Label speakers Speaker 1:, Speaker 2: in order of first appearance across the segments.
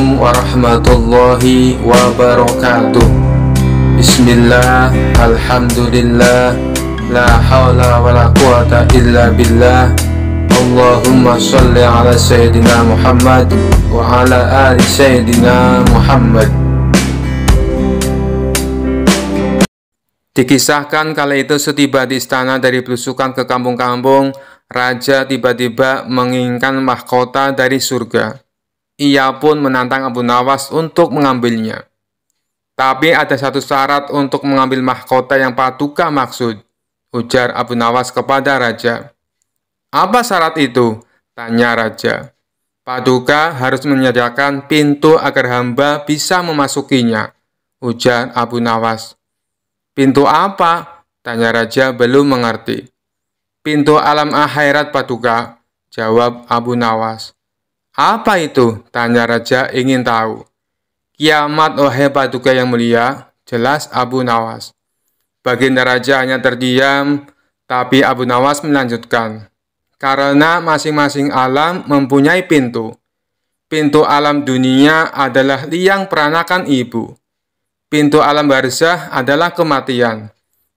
Speaker 1: Assalamualaikum warahmatullahi wabarakatuh Bismillah, Alhamdulillah La hawla wa la quwata illa billah Allahumma salli ala Sayyidina Muhammad Wa ala ali Sayyidina Muhammad Dikisahkan kala itu setiba di istana dari belusukan ke kampung-kampung, Raja tiba-tiba menginginkan mahkota dari surga. Ia pun menantang Abu Nawas untuk mengambilnya. Tapi ada satu syarat untuk mengambil mahkota yang Patuka maksud, ujar Abu Nawas kepada raja. Apa syarat itu? tanya raja. Paduka harus menyediakan pintu agar hamba bisa memasukinya, ujar Abu Nawas. Pintu apa? tanya raja belum mengerti. Pintu alam akhirat Paduka, jawab Abu Nawas. Apa itu? Tanya Raja ingin tahu. Kiamat oleh paduka yang mulia, jelas Abu Nawas. Baginda Raja hanya terdiam, tapi Abu Nawas melanjutkan. Karena masing-masing alam mempunyai pintu. Pintu alam dunia adalah liang peranakan ibu. Pintu alam barzah adalah kematian.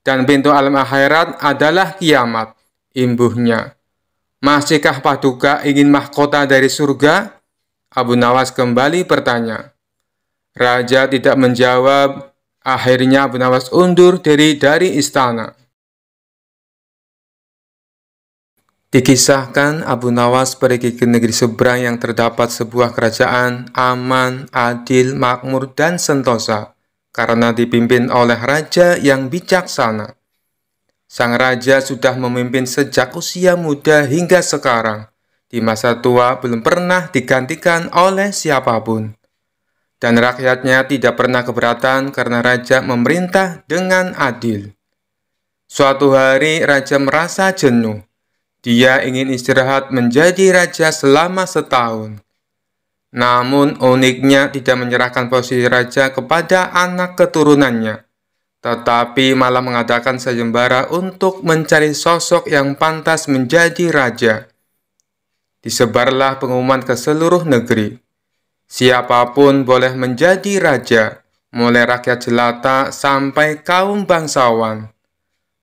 Speaker 1: Dan pintu alam akhirat adalah kiamat, imbuhnya. Masihkah paduka ingin mahkota dari surga? Abu Nawas kembali bertanya. Raja tidak menjawab. Akhirnya Abu Nawas undur diri dari istana. Dikisahkan Abu Nawas pergi ke negeri seberang yang terdapat sebuah kerajaan aman, adil, makmur, dan sentosa karena dipimpin oleh raja yang bijaksana. Sang raja sudah memimpin sejak usia muda hingga sekarang. Di masa tua belum pernah digantikan oleh siapapun. Dan rakyatnya tidak pernah keberatan karena raja memerintah dengan adil. Suatu hari raja merasa jenuh. Dia ingin istirahat menjadi raja selama setahun. Namun uniknya tidak menyerahkan posisi raja kepada anak keturunannya tetapi malah mengadakan sayembara untuk mencari sosok yang pantas menjadi raja. Disebarlah pengumuman ke seluruh negeri. Siapapun boleh menjadi raja, mulai rakyat jelata sampai kaum bangsawan.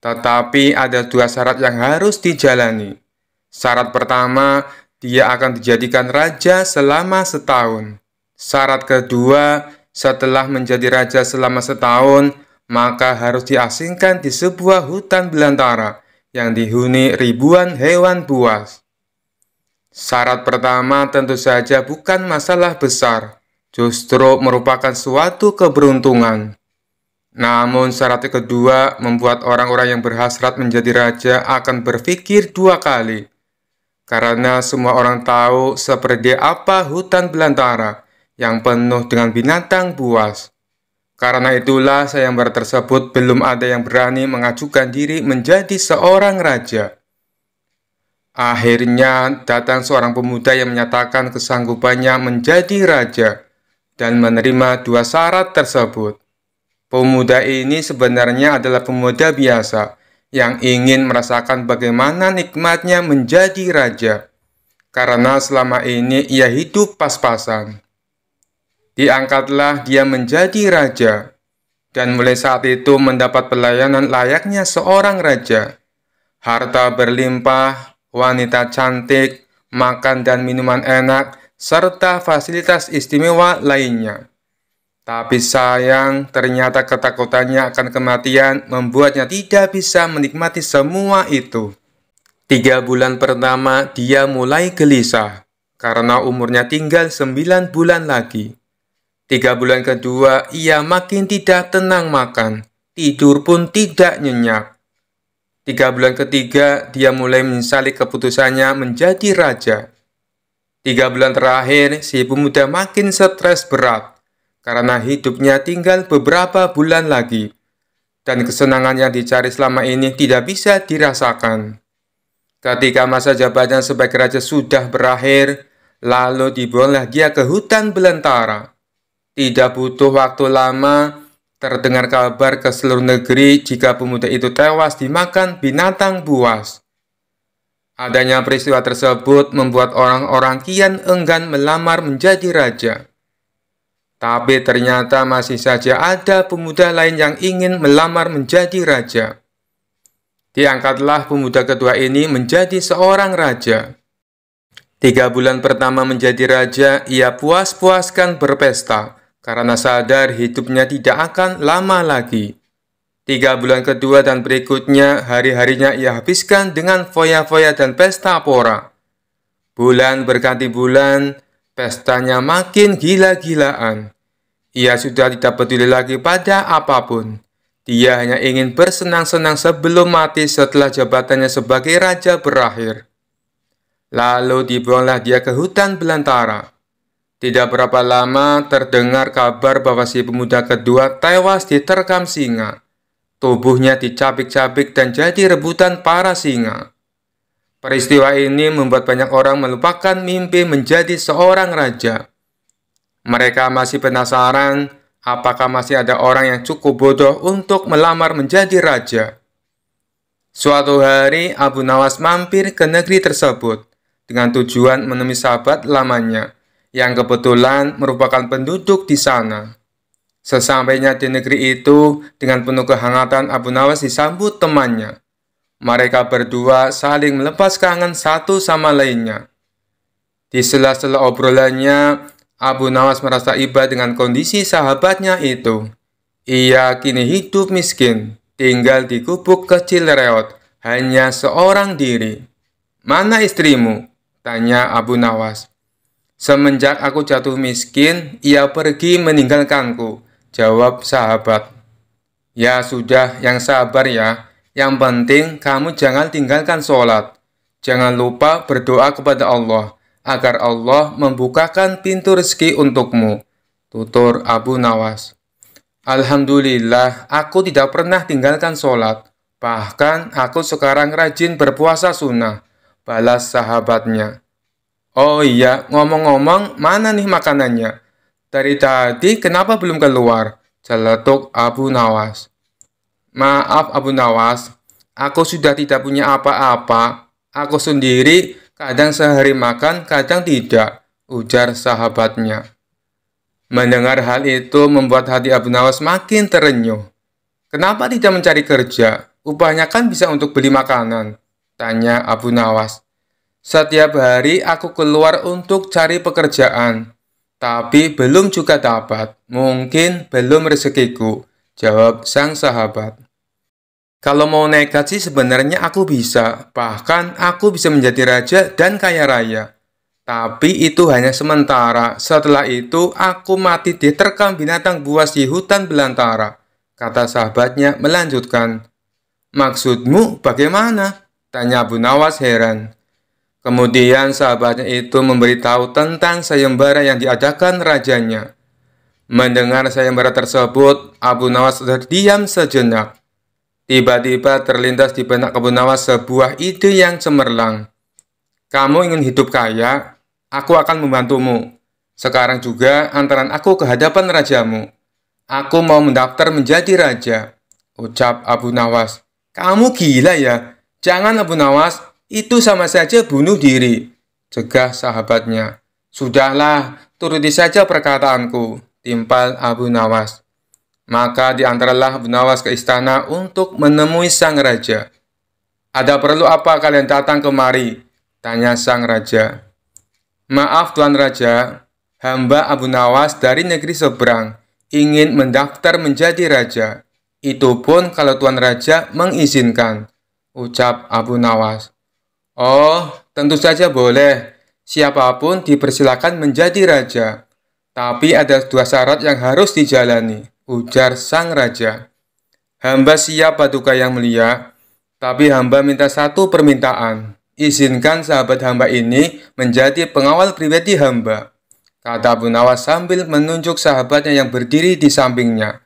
Speaker 1: Tetapi ada dua syarat yang harus dijalani. Syarat pertama, dia akan dijadikan raja selama setahun. Syarat kedua, setelah menjadi raja selama setahun, maka harus diasingkan di sebuah hutan belantara yang dihuni ribuan hewan buas. Syarat pertama tentu saja bukan masalah besar, justru merupakan suatu keberuntungan. Namun syarat kedua membuat orang-orang yang berhasrat menjadi raja akan berpikir dua kali. Karena semua orang tahu seperti apa hutan belantara yang penuh dengan binatang buas. Karena itulah bar tersebut belum ada yang berani mengajukan diri menjadi seorang raja. Akhirnya datang seorang pemuda yang menyatakan kesanggupannya menjadi raja dan menerima dua syarat tersebut. Pemuda ini sebenarnya adalah pemuda biasa yang ingin merasakan bagaimana nikmatnya menjadi raja. Karena selama ini ia hidup pas-pasan diangkatlah dia menjadi raja, dan mulai saat itu mendapat pelayanan layaknya seorang raja. Harta berlimpah, wanita cantik, makan dan minuman enak, serta fasilitas istimewa lainnya. Tapi sayang, ternyata ketakutannya akan kematian membuatnya tidak bisa menikmati semua itu. Tiga bulan pertama, dia mulai gelisah karena umurnya tinggal sembilan bulan lagi. Tiga bulan kedua, ia makin tidak tenang makan, tidur pun tidak nyenyak. Tiga bulan ketiga, dia mulai menyesali keputusannya menjadi raja. Tiga bulan terakhir, si pemuda makin stres berat karena hidupnya tinggal beberapa bulan lagi, dan kesenangan yang dicari selama ini tidak bisa dirasakan. Ketika masa jabatan sebagai raja sudah berakhir, lalu dibuanglah dia ke hutan belantara. Tidak butuh waktu lama, terdengar kabar ke seluruh negeri jika pemuda itu tewas dimakan binatang buas. Adanya peristiwa tersebut membuat orang-orang kian enggan melamar menjadi raja. Tapi ternyata masih saja ada pemuda lain yang ingin melamar menjadi raja. Diangkatlah pemuda kedua ini menjadi seorang raja. Tiga bulan pertama menjadi raja, ia puas-puaskan berpesta karena sadar hidupnya tidak akan lama lagi. Tiga bulan kedua dan berikutnya, hari-harinya ia habiskan dengan foya-foya dan pesta pora. Bulan berganti bulan, pestanya makin gila-gilaan. Ia sudah tidak peduli lagi pada apapun. Dia hanya ingin bersenang-senang sebelum mati setelah jabatannya sebagai raja berakhir. Lalu dibuanglah dia ke hutan belantara. Tidak berapa lama terdengar kabar bahwa si pemuda kedua tewas diterkam singa. Tubuhnya dicabik-cabik dan jadi rebutan para singa. Peristiwa ini membuat banyak orang melupakan mimpi menjadi seorang raja. Mereka masih penasaran apakah masih ada orang yang cukup bodoh untuk melamar menjadi raja. Suatu hari Abu Nawas mampir ke negeri tersebut dengan tujuan menemui sahabat lamanya yang kebetulan merupakan penduduk di sana. Sesampainya di negeri itu, dengan penuh kehangatan Abu Nawas disambut temannya. Mereka berdua saling melepas kangen satu sama lainnya. Di sela-sela obrolannya, Abu Nawas merasa iba dengan kondisi sahabatnya itu. Ia kini hidup miskin, tinggal di kubuk kecil reot, hanya seorang diri. Mana istrimu? Tanya Abu Nawas. Semenjak aku jatuh miskin, ia pergi meninggalkanku. Jawab sahabat. Ya sudah, yang sabar ya. Yang penting kamu jangan tinggalkan sholat. Jangan lupa berdoa kepada Allah, agar Allah membukakan pintu rezeki untukmu. Tutur Abu Nawas. Alhamdulillah, aku tidak pernah tinggalkan sholat. Bahkan aku sekarang rajin berpuasa sunnah. Balas sahabatnya. Oh iya, ngomong-ngomong, mana nih makanannya? Dari tadi kenapa belum keluar? Jeletuk Abu Nawas. Maaf Abu Nawas, aku sudah tidak punya apa-apa. Aku sendiri kadang sehari makan, kadang tidak, ujar sahabatnya. Mendengar hal itu membuat hati Abu Nawas makin terenyuh. Kenapa tidak mencari kerja? Upahnya kan bisa untuk beli makanan, tanya Abu Nawas. Setiap hari aku keluar untuk cari pekerjaan, tapi belum juga dapat. Mungkin belum rezekiku, jawab sang sahabat. Kalau mau nekat sih sebenarnya aku bisa, bahkan aku bisa menjadi raja dan kaya raya. Tapi itu hanya sementara, setelah itu aku mati diterkam binatang buas di hutan belantara, kata sahabatnya melanjutkan. Maksudmu bagaimana? Tanya Bu Nawas heran. Kemudian sahabatnya itu memberitahu tentang sayembara yang diadakan rajanya. Mendengar sayembara tersebut, Abu Nawas terdiam sejenak. Tiba-tiba terlintas di benak Abu Nawas sebuah ide yang cemerlang. Kamu ingin hidup kaya? Aku akan membantumu. Sekarang juga antaran aku ke hadapan rajamu. Aku mau mendaftar menjadi raja. Ucap Abu Nawas. Kamu gila ya? Jangan Abu Nawas, itu sama saja bunuh diri. Cegah sahabatnya. Sudahlah, turuti saja perkataanku, timpal Abu Nawas. Maka diantarlah Abu Nawas ke istana untuk menemui sang raja. Ada perlu apa kalian datang kemari? Tanya sang raja. Maaf Tuan Raja, hamba Abu Nawas dari negeri seberang ingin mendaftar menjadi raja. Itu pun kalau Tuan Raja mengizinkan, ucap Abu Nawas. Oh, tentu saja boleh. Siapapun dipersilakan menjadi raja. Tapi ada dua syarat yang harus dijalani, ujar sang raja. Hamba siap paduka yang mulia, tapi hamba minta satu permintaan. Izinkan sahabat hamba ini menjadi pengawal pribadi hamba, kata Bunawas sambil menunjuk sahabatnya yang berdiri di sampingnya.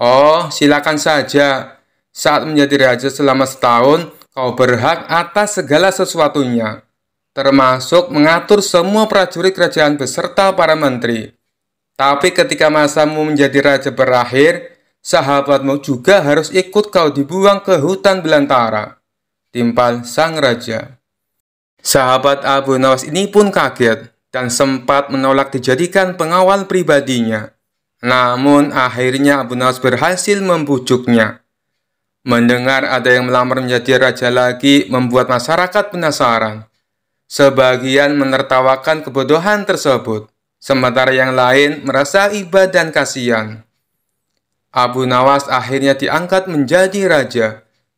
Speaker 1: Oh, silakan saja. Saat menjadi raja selama setahun, Kau berhak atas segala sesuatunya, termasuk mengatur semua prajurit kerajaan beserta para menteri. Tapi ketika masamu menjadi raja berakhir, sahabatmu juga harus ikut kau dibuang ke hutan belantara. Timpal sang raja. Sahabat Abu Nawas ini pun kaget dan sempat menolak dijadikan pengawal pribadinya. Namun akhirnya Abu Nawas berhasil membujuknya. Mendengar ada yang melamar menjadi raja lagi membuat masyarakat penasaran. Sebagian menertawakan kebodohan tersebut, sementara yang lain merasa iba dan kasihan. Abu Nawas akhirnya diangkat menjadi raja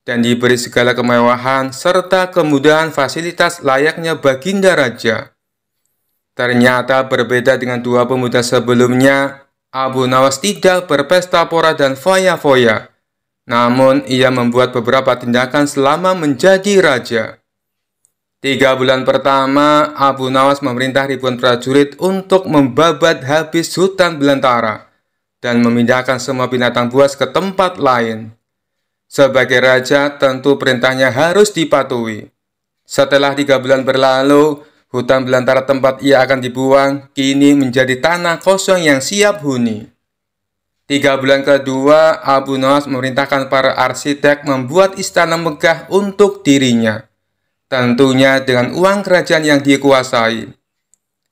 Speaker 1: dan diberi segala kemewahan serta kemudahan fasilitas layaknya baginda raja. Ternyata berbeda dengan dua pemuda sebelumnya, Abu Nawas tidak berpesta pora dan foya-foya namun, ia membuat beberapa tindakan selama menjadi raja. Tiga bulan pertama, Abu Nawas memerintah ribuan prajurit untuk membabat habis hutan belantara dan memindahkan semua binatang buas ke tempat lain. Sebagai raja, tentu perintahnya harus dipatuhi. Setelah tiga bulan berlalu, hutan belantara tempat ia akan dibuang kini menjadi tanah kosong yang siap huni. Tiga bulan kedua, Abu Nawas memerintahkan para arsitek membuat istana megah untuk dirinya, tentunya dengan uang kerajaan yang dikuasai.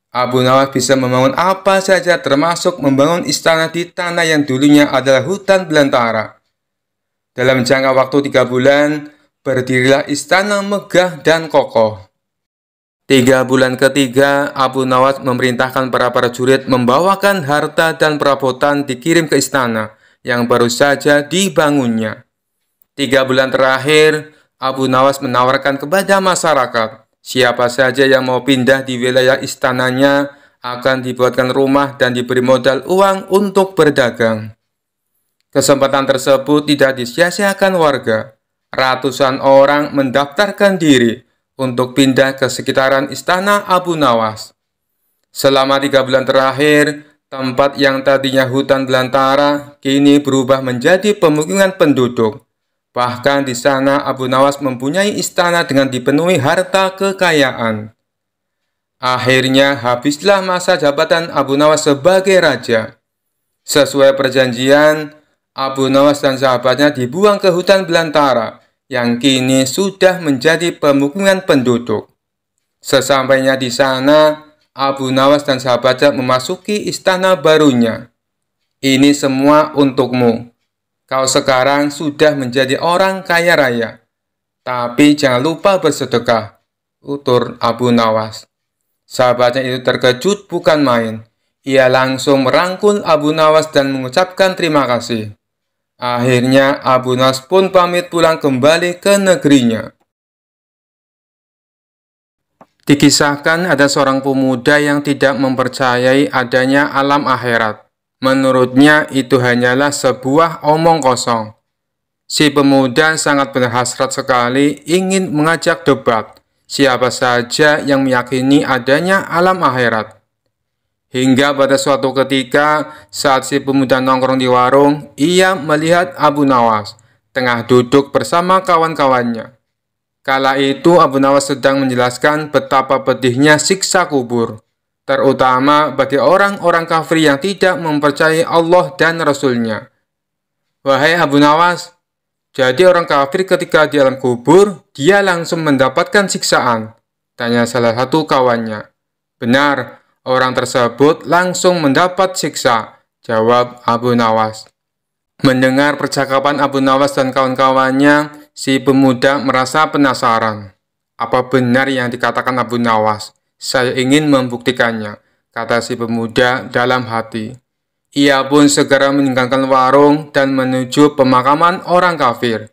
Speaker 1: Abu Nawas bisa membangun apa saja termasuk membangun istana di tanah yang dulunya adalah hutan belantara. Dalam jangka waktu tiga bulan, berdirilah istana megah dan kokoh. Tiga bulan ketiga, Abu Nawas memerintahkan para prajurit membawakan harta dan perabotan dikirim ke istana yang baru saja dibangunnya. Tiga bulan terakhir, Abu Nawas menawarkan kepada masyarakat, siapa saja yang mau pindah di wilayah istananya akan dibuatkan rumah dan diberi modal uang untuk berdagang. Kesempatan tersebut tidak disia-siakan warga. Ratusan orang mendaftarkan diri untuk pindah ke sekitaran istana Abu Nawas. Selama tiga bulan terakhir, tempat yang tadinya hutan belantara kini berubah menjadi pemukiman penduduk. Bahkan di sana Abu Nawas mempunyai istana dengan dipenuhi harta kekayaan. Akhirnya habislah masa jabatan Abu Nawas sebagai raja. Sesuai perjanjian, Abu Nawas dan sahabatnya dibuang ke hutan belantara yang kini sudah menjadi pemukiman penduduk. Sesampainya di sana, Abu Nawas dan sahabatnya memasuki istana barunya. Ini semua untukmu. Kau sekarang sudah menjadi orang kaya raya. Tapi jangan lupa bersedekah, utur Abu Nawas. Sahabatnya itu terkejut bukan main. Ia langsung merangkul Abu Nawas dan mengucapkan terima kasih. Akhirnya Abu Nas pun pamit pulang kembali ke negerinya. Dikisahkan ada seorang pemuda yang tidak mempercayai adanya alam akhirat. Menurutnya itu hanyalah sebuah omong kosong. Si pemuda sangat berhasrat sekali ingin mengajak debat siapa saja yang meyakini adanya alam akhirat. Hingga pada suatu ketika saat si pemuda nongkrong di warung, ia melihat Abu Nawas tengah duduk bersama kawan-kawannya. Kala itu Abu Nawas sedang menjelaskan betapa pedihnya siksa kubur, terutama bagi orang-orang kafir yang tidak mempercayai Allah dan Rasulnya. Wahai Abu Nawas, jadi orang kafir ketika di alam kubur, dia langsung mendapatkan siksaan, tanya salah satu kawannya. Benar, Orang tersebut langsung mendapat siksa, jawab Abu Nawas. Mendengar percakapan Abu Nawas dan kawan-kawannya, si pemuda merasa penasaran. Apa benar yang dikatakan Abu Nawas? Saya ingin membuktikannya, kata si pemuda dalam hati. Ia pun segera meninggalkan warung dan menuju pemakaman orang kafir.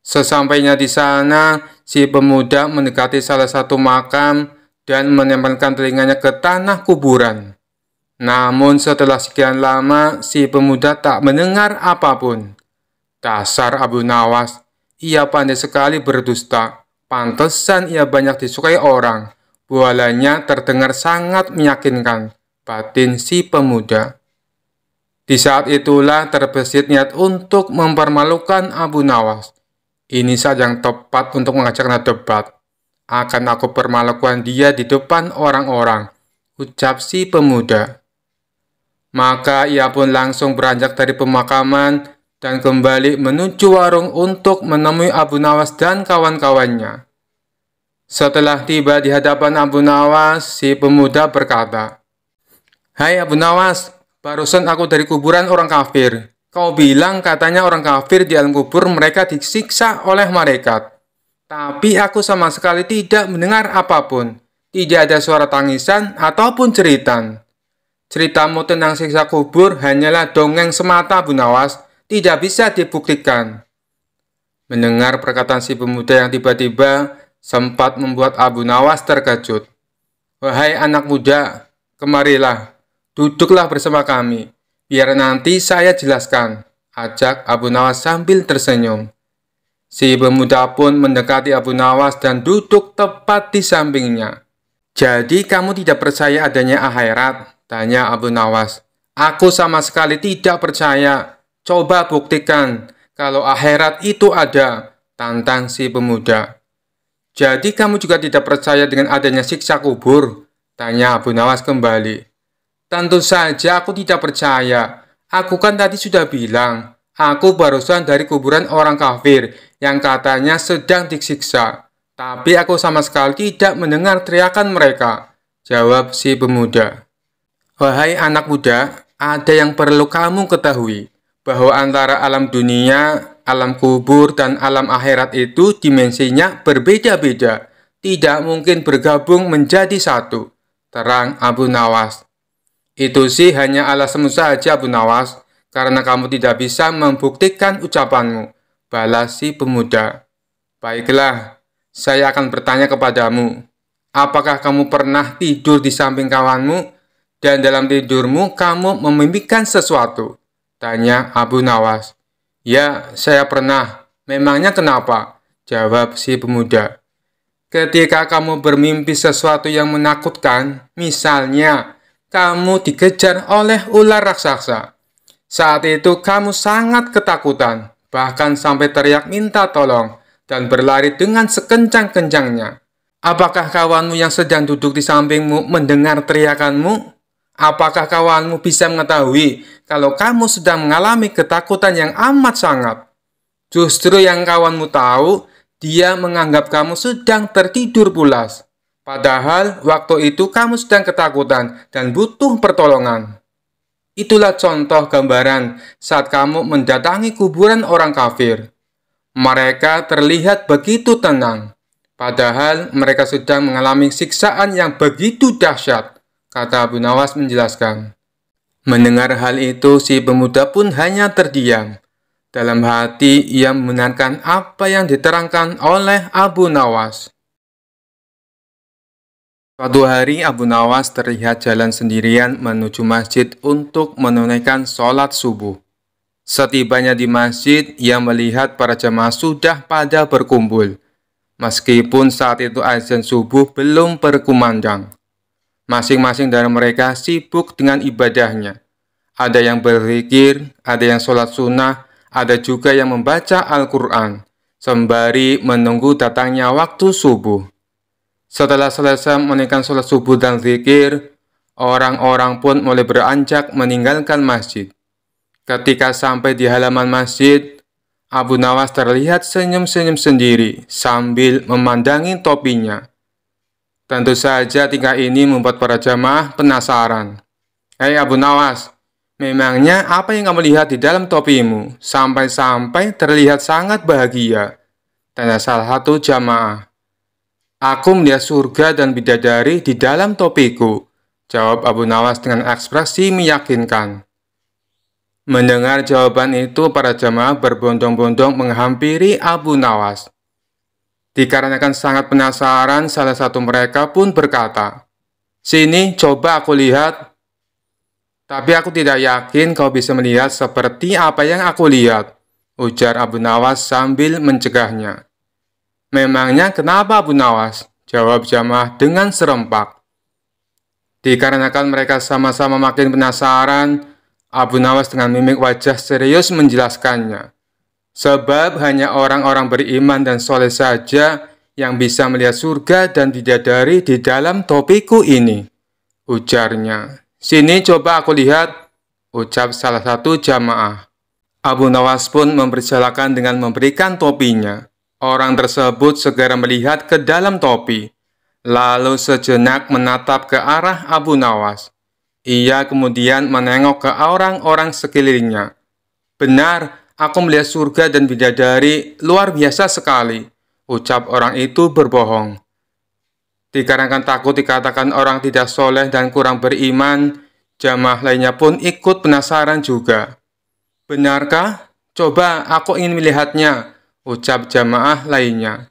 Speaker 1: Sesampainya di sana, si pemuda mendekati salah satu makam dan menempelkan telinganya ke tanah kuburan. Namun setelah sekian lama, si pemuda tak mendengar apapun. Dasar Abu Nawas, ia pandai sekali berdusta. Pantesan ia banyak disukai orang. Bualannya terdengar sangat meyakinkan. Batin si pemuda. Di saat itulah terbesit niat untuk mempermalukan Abu Nawas. Ini saja yang tepat untuk mengajaknya debat akan aku permalukan dia di depan orang-orang, ucap si pemuda. Maka ia pun langsung beranjak dari pemakaman dan kembali menuju warung untuk menemui Abu Nawas dan kawan-kawannya. Setelah tiba di hadapan Abu Nawas, si pemuda berkata, Hai Abu Nawas, barusan aku dari kuburan orang kafir. Kau bilang katanya orang kafir di alam kubur mereka disiksa oleh malaikat. Tapi aku sama sekali tidak mendengar apapun. Tidak ada suara tangisan ataupun Cerita Ceritamu tentang siksa kubur hanyalah dongeng semata, Bu Nawas. Tidak bisa dibuktikan. Mendengar perkataan si pemuda yang tiba-tiba sempat membuat Abu Nawas terkejut. Wahai anak muda, kemarilah, duduklah bersama kami. Biar nanti saya jelaskan, ajak Abu Nawas sambil tersenyum. Si pemuda pun mendekati Abu Nawas dan duduk tepat di sampingnya. Jadi kamu tidak percaya adanya akhirat? Tanya Abu Nawas. Aku sama sekali tidak percaya. Coba buktikan kalau akhirat itu ada, tantang si pemuda. Jadi kamu juga tidak percaya dengan adanya siksa kubur? Tanya Abu Nawas kembali. Tentu saja aku tidak percaya. Aku kan tadi sudah bilang, Aku barusan dari kuburan orang kafir yang katanya sedang disiksa. Tapi aku sama sekali tidak mendengar teriakan mereka. Jawab si pemuda. Wahai anak muda, ada yang perlu kamu ketahui. Bahwa antara alam dunia, alam kubur, dan alam akhirat itu dimensinya berbeda-beda. Tidak mungkin bergabung menjadi satu. Terang Abu Nawas. Itu sih hanya alasmu saja Abu Nawas karena kamu tidak bisa membuktikan ucapanmu. Balas si pemuda. Baiklah, saya akan bertanya kepadamu. Apakah kamu pernah tidur di samping kawanmu dan dalam tidurmu kamu memimpikan sesuatu? Tanya Abu Nawas. Ya, saya pernah. Memangnya kenapa? Jawab si pemuda. Ketika kamu bermimpi sesuatu yang menakutkan, misalnya kamu dikejar oleh ular raksasa, saat itu kamu sangat ketakutan, bahkan sampai teriak minta tolong dan berlari dengan sekencang-kencangnya. Apakah kawanmu yang sedang duduk di sampingmu mendengar teriakanmu? Apakah kawanmu bisa mengetahui kalau kamu sedang mengalami ketakutan yang amat sangat? Justru yang kawanmu tahu, dia menganggap kamu sedang tertidur pulas. Padahal waktu itu kamu sedang ketakutan dan butuh pertolongan. Itulah contoh gambaran saat kamu mendatangi kuburan orang kafir. Mereka terlihat begitu tenang, padahal mereka sedang mengalami siksaan yang begitu dahsyat, kata Abu Nawas menjelaskan. Mendengar hal itu, si pemuda pun hanya terdiam. Dalam hati, ia membenarkan apa yang diterangkan oleh Abu Nawas. Suatu hari Abu Nawas terlihat jalan sendirian menuju masjid untuk menunaikan sholat subuh. Setibanya di masjid, ia melihat para jemaah sudah pada berkumpul. Meskipun saat itu azan subuh belum berkumandang. Masing-masing dari mereka sibuk dengan ibadahnya. Ada yang berzikir, ada yang sholat sunnah, ada juga yang membaca Al-Quran, sembari menunggu datangnya waktu subuh. Setelah selesai menunaikan sholat subuh dan zikir, orang-orang pun mulai beranjak meninggalkan masjid. Ketika sampai di halaman masjid, Abu Nawas terlihat senyum-senyum sendiri sambil memandangi topinya. Tentu saja tingkah ini membuat para jamaah penasaran. Hei Abu Nawas, memangnya apa yang kamu lihat di dalam topimu sampai-sampai terlihat sangat bahagia? Tanya salah satu jamaah. Aku melihat surga dan bidadari di dalam topiku, jawab Abu Nawas dengan ekspresi meyakinkan. Mendengar jawaban itu, para jemaah berbondong-bondong menghampiri Abu Nawas. Dikarenakan sangat penasaran, salah satu mereka pun berkata, Sini, coba aku lihat. Tapi aku tidak yakin kau bisa melihat seperti apa yang aku lihat, ujar Abu Nawas sambil mencegahnya. Memangnya kenapa Abu Nawas? Jawab jamaah dengan serempak. Dikarenakan mereka sama-sama makin penasaran, Abu Nawas dengan mimik wajah serius menjelaskannya. Sebab hanya orang-orang beriman dan soleh saja yang bisa melihat surga dan didadari di dalam topiku ini. Ujarnya. Sini coba aku lihat, ucap salah satu jamaah. Abu Nawas pun mempersilakan dengan memberikan topinya. Orang tersebut segera melihat ke dalam topi, lalu sejenak menatap ke arah Abu Nawas. Ia kemudian menengok ke orang-orang sekelilingnya. Benar, aku melihat surga dan bidadari luar biasa sekali, ucap orang itu berbohong. Dikarenakan takut dikatakan orang tidak soleh dan kurang beriman, jamaah lainnya pun ikut penasaran juga. Benarkah? Coba aku ingin melihatnya, ucap jamaah lainnya.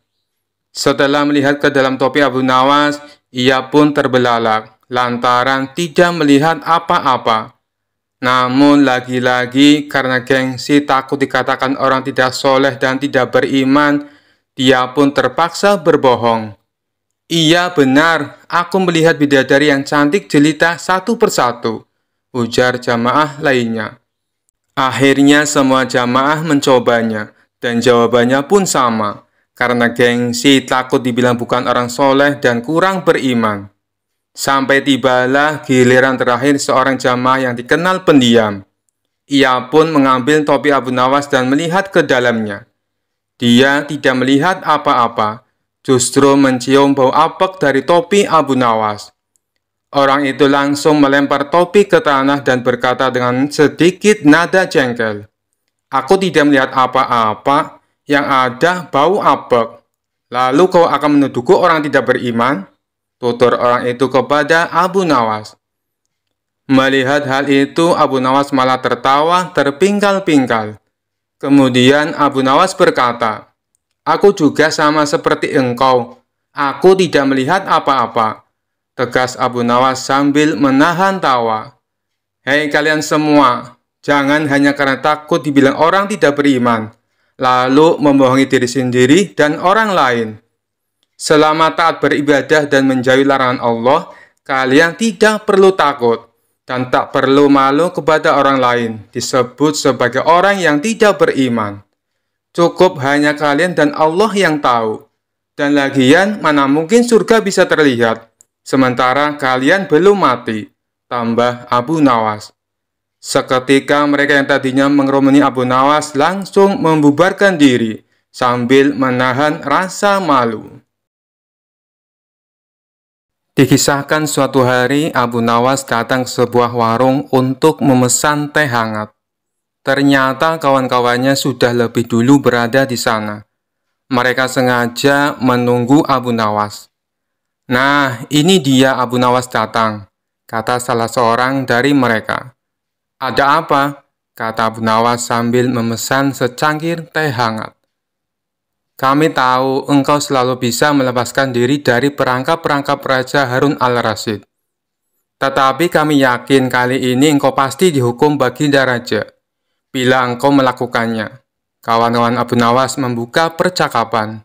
Speaker 1: Setelah melihat ke dalam topi Abu Nawas, ia pun terbelalak lantaran tidak melihat apa-apa. Namun lagi-lagi karena gengsi takut dikatakan orang tidak soleh dan tidak beriman, dia pun terpaksa berbohong. Iya benar, aku melihat bidadari yang cantik jelita satu persatu, ujar jamaah lainnya. Akhirnya semua jamaah mencobanya. Dan jawabannya pun sama, karena gengsi takut dibilang bukan orang soleh dan kurang beriman. Sampai tibalah giliran terakhir seorang jamaah yang dikenal pendiam. Ia pun mengambil topi Abu Nawas dan melihat ke dalamnya. Dia tidak melihat apa-apa, justru mencium bau apek dari topi Abu Nawas. Orang itu langsung melempar topi ke tanah dan berkata dengan sedikit nada jengkel, Aku tidak melihat apa-apa yang ada bau apek. Lalu kau akan menuduhku orang tidak beriman? Tutur orang itu kepada Abu Nawas. Melihat hal itu, Abu Nawas malah tertawa terpingkal-pingkal. Kemudian Abu Nawas berkata, Aku juga sama seperti engkau. Aku tidak melihat apa-apa. Tegas Abu Nawas sambil menahan tawa. Hei kalian semua, Jangan hanya karena takut dibilang orang tidak beriman, lalu membohongi diri sendiri dan orang lain. Selama taat beribadah dan menjauhi larangan Allah, kalian tidak perlu takut dan tak perlu malu kepada orang lain, disebut sebagai orang yang tidak beriman. Cukup hanya kalian dan Allah yang tahu. Dan lagian, mana mungkin surga bisa terlihat, sementara kalian belum mati. Tambah Abu Nawas. Seketika mereka yang tadinya mengerumuni Abu Nawas langsung membubarkan diri sambil menahan rasa malu. Dikisahkan suatu hari Abu Nawas datang ke sebuah warung untuk memesan teh hangat. Ternyata kawan-kawannya sudah lebih dulu berada di sana. Mereka sengaja menunggu Abu Nawas. Nah, ini dia Abu Nawas datang, kata salah seorang dari mereka. Ada apa? kata Bu Nawas sambil memesan secangkir teh hangat. Kami tahu engkau selalu bisa melepaskan diri dari perangkap-perangkap Raja Harun al Rasid. Tetapi kami yakin kali ini engkau pasti dihukum bagi Raja. bila engkau melakukannya. Kawan-kawan Abu Nawas membuka percakapan.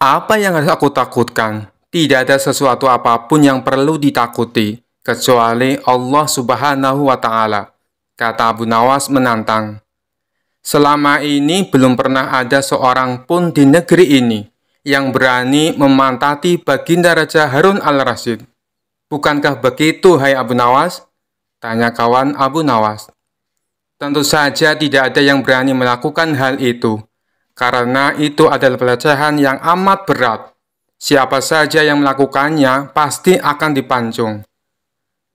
Speaker 1: Apa yang harus aku takutkan? Tidak ada sesuatu apapun yang perlu ditakuti, kecuali Allah Subhanahu wa Ta'ala kata Abu Nawas menantang. Selama ini belum pernah ada seorang pun di negeri ini yang berani memantati baginda Raja Harun al-Rasyid. Bukankah begitu, hai Abu Nawas? Tanya kawan Abu Nawas. Tentu saja tidak ada yang berani melakukan hal itu, karena itu adalah pelecehan yang amat berat. Siapa saja yang melakukannya pasti akan dipancung.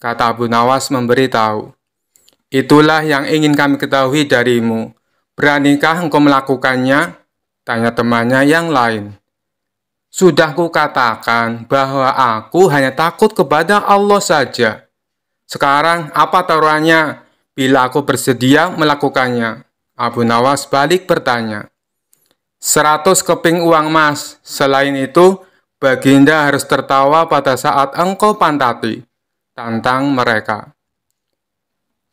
Speaker 1: Kata Abu Nawas memberitahu. Itulah yang ingin kami ketahui darimu. Beranikah engkau melakukannya? Tanya temannya yang lain. Sudah kukatakan bahwa aku hanya takut kepada Allah saja. Sekarang apa taruhannya bila aku bersedia melakukannya? Abu Nawas balik bertanya. Seratus keping uang emas. Selain itu, Baginda harus tertawa pada saat engkau pantati. Tantang mereka.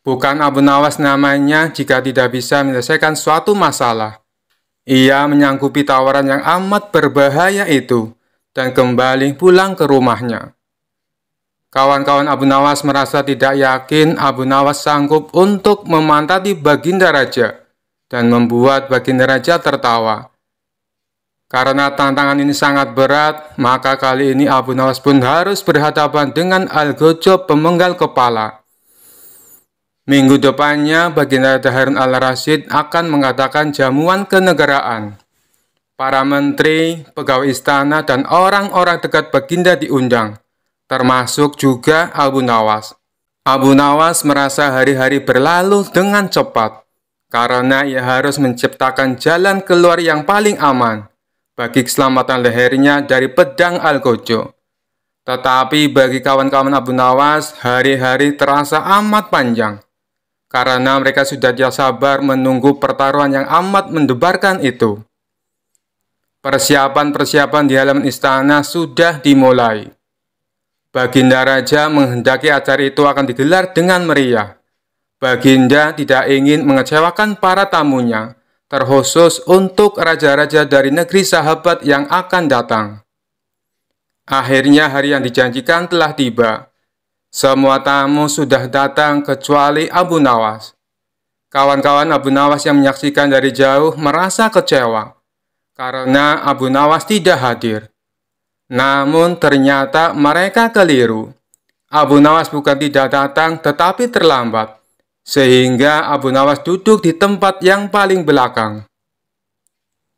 Speaker 1: Bukan Abu Nawas namanya jika tidak bisa menyelesaikan suatu masalah. Ia menyanggupi tawaran yang amat berbahaya itu dan kembali pulang ke rumahnya. Kawan-kawan Abu Nawas merasa tidak yakin Abu Nawas sanggup untuk memantati Baginda Raja dan membuat Baginda Raja tertawa. Karena tantangan ini sangat berat, maka kali ini Abu Nawas pun harus berhadapan dengan Al-Gojob pemenggal kepala. Minggu depannya Baginda Harun al-Rashid akan mengadakan jamuan kenegaraan. Para menteri, pegawai istana, dan orang-orang dekat Baginda diundang, termasuk juga Abu Nawas. Abu Nawas merasa hari-hari berlalu dengan cepat, karena ia harus menciptakan jalan keluar yang paling aman bagi keselamatan lehernya dari pedang Al-Gojo. Tetapi bagi kawan-kawan Abu Nawas, hari-hari terasa amat panjang karena mereka sudah tidak sabar menunggu pertaruhan yang amat mendebarkan itu. Persiapan-persiapan di halaman istana sudah dimulai. Baginda Raja menghendaki acara itu akan digelar dengan meriah. Baginda tidak ingin mengecewakan para tamunya, terkhusus untuk raja-raja dari negeri sahabat yang akan datang. Akhirnya hari yang dijanjikan telah tiba, semua tamu sudah datang kecuali Abu Nawas. Kawan-kawan Abu Nawas yang menyaksikan dari jauh merasa kecewa karena Abu Nawas tidak hadir. Namun ternyata mereka keliru. Abu Nawas bukan tidak datang tetapi terlambat, sehingga Abu Nawas duduk di tempat yang paling belakang.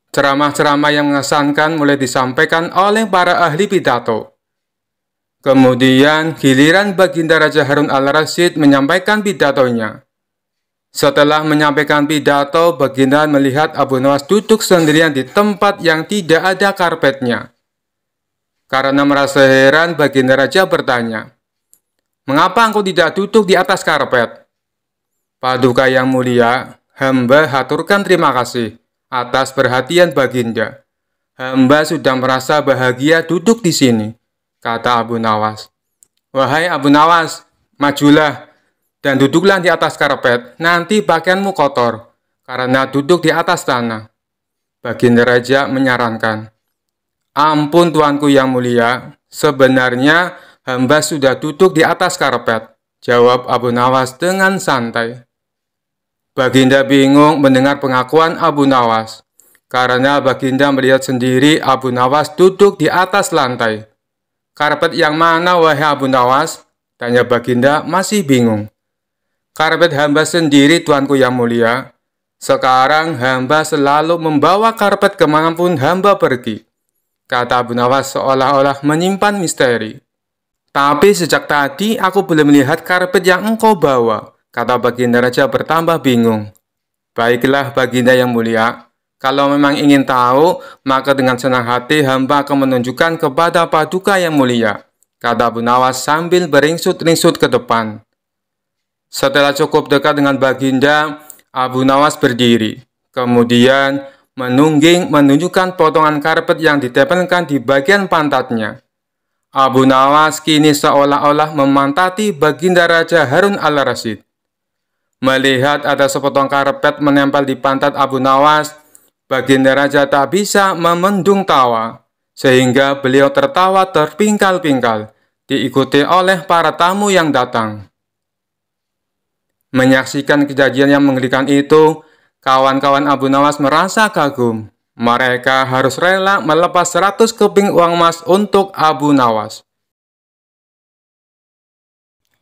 Speaker 1: Ceramah-ceramah yang mengesankan mulai disampaikan oleh para ahli pidato. Kemudian giliran Baginda Raja Harun al-Rasyid menyampaikan pidatonya. Setelah menyampaikan pidato, Baginda melihat Abu Nawas duduk sendirian di tempat yang tidak ada karpetnya. Karena merasa heran, Baginda Raja bertanya, Mengapa engkau tidak duduk di atas karpet? Paduka yang mulia, hamba haturkan terima kasih atas perhatian Baginda. Hamba sudah merasa bahagia duduk di sini kata Abu Nawas. Wahai Abu Nawas, majulah dan duduklah di atas karpet, nanti pakaianmu kotor, karena duduk di atas tanah. Baginda Raja menyarankan, Ampun tuanku yang mulia, sebenarnya hamba sudah duduk di atas karpet, jawab Abu Nawas dengan santai. Baginda bingung mendengar pengakuan Abu Nawas, karena Baginda melihat sendiri Abu Nawas duduk di atas lantai. Karpet yang mana wahai Abu Nawas? Tanya Baginda masih bingung. Karpet hamba sendiri tuanku yang mulia. Sekarang hamba selalu membawa karpet kemanapun hamba pergi. Kata Abu Nawas seolah-olah menyimpan misteri. Tapi sejak tadi aku belum melihat karpet yang engkau bawa. Kata Baginda Raja bertambah bingung. Baiklah Baginda yang mulia, kalau memang ingin tahu, maka dengan senang hati hamba akan menunjukkan kepada paduka yang mulia, kata Abu Nawas sambil beringsut-ringsut ke depan. Setelah cukup dekat dengan Baginda, Abu Nawas berdiri. Kemudian menungging menunjukkan potongan karpet yang ditempelkan di bagian pantatnya. Abu Nawas kini seolah-olah memantati Baginda Raja Harun al rasid Melihat ada sepotong karpet menempel di pantat Abu Nawas, Baginda Raja tak bisa memendung tawa, sehingga beliau tertawa terpingkal-pingkal, diikuti oleh para tamu yang datang. Menyaksikan kejadian yang mengerikan itu, kawan-kawan Abu Nawas merasa kagum. Mereka harus rela melepas 100 keping uang emas untuk Abu Nawas.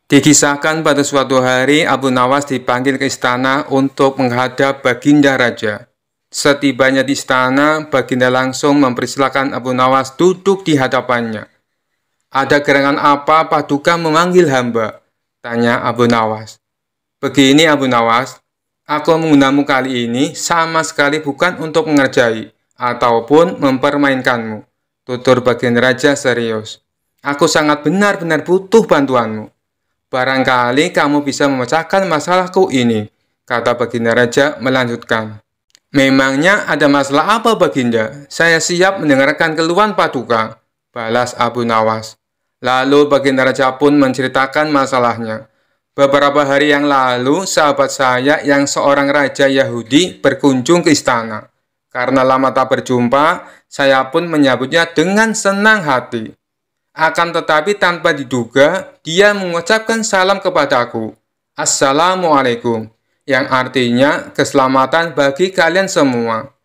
Speaker 1: Dikisahkan pada suatu hari Abu Nawas dipanggil ke istana untuk menghadap Baginda Raja. Setibanya di istana, Baginda langsung mempersilahkan Abu Nawas duduk di hadapannya. Ada gerangan apa Paduka memanggil hamba? Tanya Abu Nawas. Begini Abu Nawas, aku mengundangmu kali ini sama sekali bukan untuk mengerjai ataupun mempermainkanmu. Tutur Baginda Raja serius. Aku sangat benar-benar butuh bantuanmu. Barangkali kamu bisa memecahkan masalahku ini, kata Baginda Raja melanjutkan. Memangnya ada masalah apa Baginda? Saya siap mendengarkan keluhan Paduka, balas Abu Nawas. Lalu Baginda Raja pun menceritakan masalahnya. Beberapa hari yang lalu, sahabat saya yang seorang raja Yahudi berkunjung ke istana. Karena lama tak berjumpa, saya pun menyambutnya dengan senang hati. Akan tetapi tanpa diduga, dia mengucapkan salam kepadaku. Assalamualaikum yang artinya keselamatan bagi kalian semua.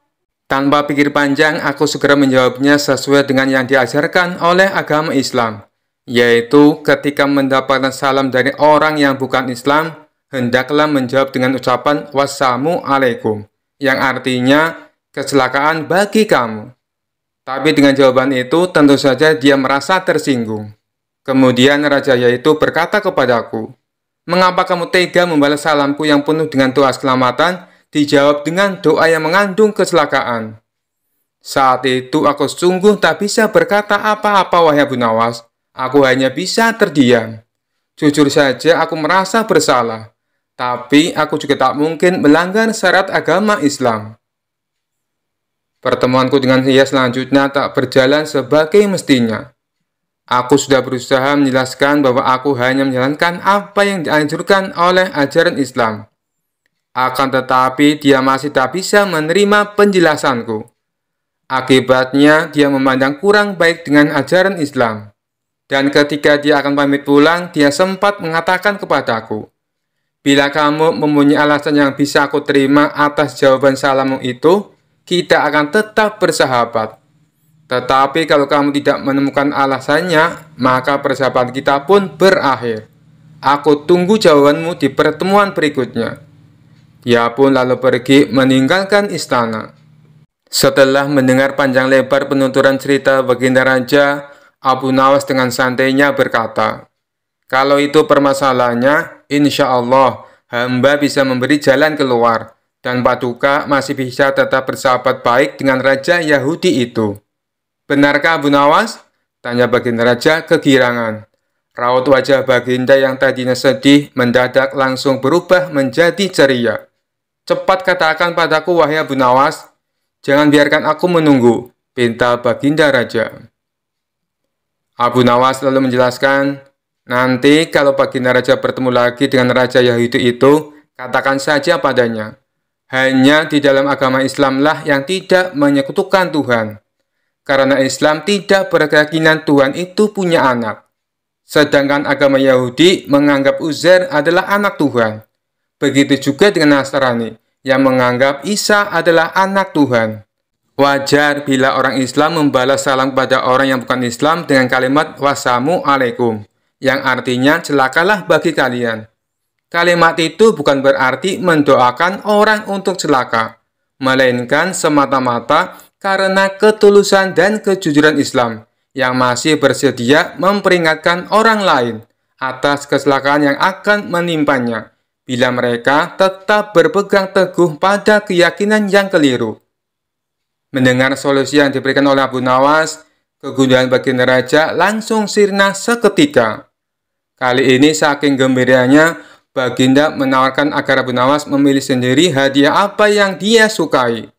Speaker 1: Tanpa pikir panjang, aku segera menjawabnya sesuai dengan yang diajarkan oleh agama Islam, yaitu ketika mendapatkan salam dari orang yang bukan Islam, hendaklah menjawab dengan ucapan wassamu alaikum, yang artinya kecelakaan bagi kamu. Tapi dengan jawaban itu, tentu saja dia merasa tersinggung. Kemudian raja yaitu berkata kepadaku, Mengapa kamu tega membalas salamku yang penuh dengan doa keselamatan? Dijawab dengan doa yang mengandung kecelakaan. Saat itu aku sungguh tak bisa berkata apa-apa wahai Abu Nawas. Aku hanya bisa terdiam. Jujur saja aku merasa bersalah. Tapi aku juga tak mungkin melanggar syarat agama Islam. Pertemuanku dengan ia selanjutnya tak berjalan sebagai mestinya. Aku sudah berusaha menjelaskan bahwa aku hanya menjalankan apa yang dianjurkan oleh ajaran Islam. Akan tetapi, dia masih tak bisa menerima penjelasanku. Akibatnya, dia memandang kurang baik dengan ajaran Islam. Dan ketika dia akan pamit pulang, dia sempat mengatakan kepadaku, Bila kamu mempunyai alasan yang bisa aku terima atas jawaban salammu itu, kita akan tetap bersahabat. Tetapi kalau kamu tidak menemukan alasannya, maka persahabatan kita pun berakhir. Aku tunggu jawabanmu di pertemuan berikutnya. Ia pun lalu pergi meninggalkan istana. Setelah mendengar panjang lebar penuturan cerita Baginda Raja, Abu Nawas dengan santainya berkata, Kalau itu permasalahannya, insya Allah hamba bisa memberi jalan keluar, dan Paduka masih bisa tetap bersahabat baik dengan Raja Yahudi itu. Benarkah Abu Nawas? Tanya Baginda Raja kegirangan. Raut wajah Baginda yang tadinya sedih mendadak langsung berubah menjadi ceria. Cepat katakan padaku wahai Abu Nawas, jangan biarkan aku menunggu, pinta Baginda Raja. Abu Nawas lalu menjelaskan, nanti kalau Baginda Raja bertemu lagi dengan Raja Yahudi itu, katakan saja padanya, hanya di dalam agama Islamlah yang tidak menyekutukan Tuhan. Karena Islam tidak berkeyakinan Tuhan itu punya anak. Sedangkan agama Yahudi menganggap Uzair adalah anak Tuhan. Begitu juga dengan Nasrani yang menganggap Isa adalah anak Tuhan. Wajar bila orang Islam membalas salam kepada orang yang bukan Islam dengan kalimat wasamu alaikum, yang artinya celakalah bagi kalian. Kalimat itu bukan berarti mendoakan orang untuk celaka, melainkan semata-mata karena ketulusan dan kejujuran Islam yang masih bersedia memperingatkan orang lain atas kecelakaan yang akan menimpanya bila mereka tetap berpegang teguh pada keyakinan yang keliru. Mendengar solusi yang diberikan oleh Abu Nawas, kegundahan baginda raja langsung sirna seketika. Kali ini saking gembiranya, Baginda menawarkan agar Abu Nawas memilih sendiri hadiah apa yang dia sukai.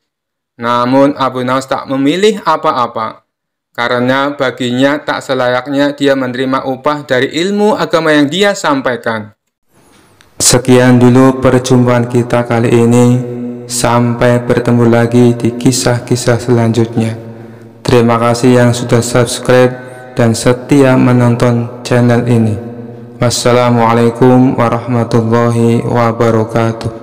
Speaker 1: Namun Abu Nawas tak memilih apa-apa, karena baginya tak selayaknya dia menerima upah dari ilmu agama yang dia sampaikan. Sekian dulu perjumpaan kita kali ini, sampai bertemu lagi di kisah-kisah selanjutnya. Terima kasih yang sudah subscribe dan setia menonton channel ini. Wassalamualaikum warahmatullahi wabarakatuh.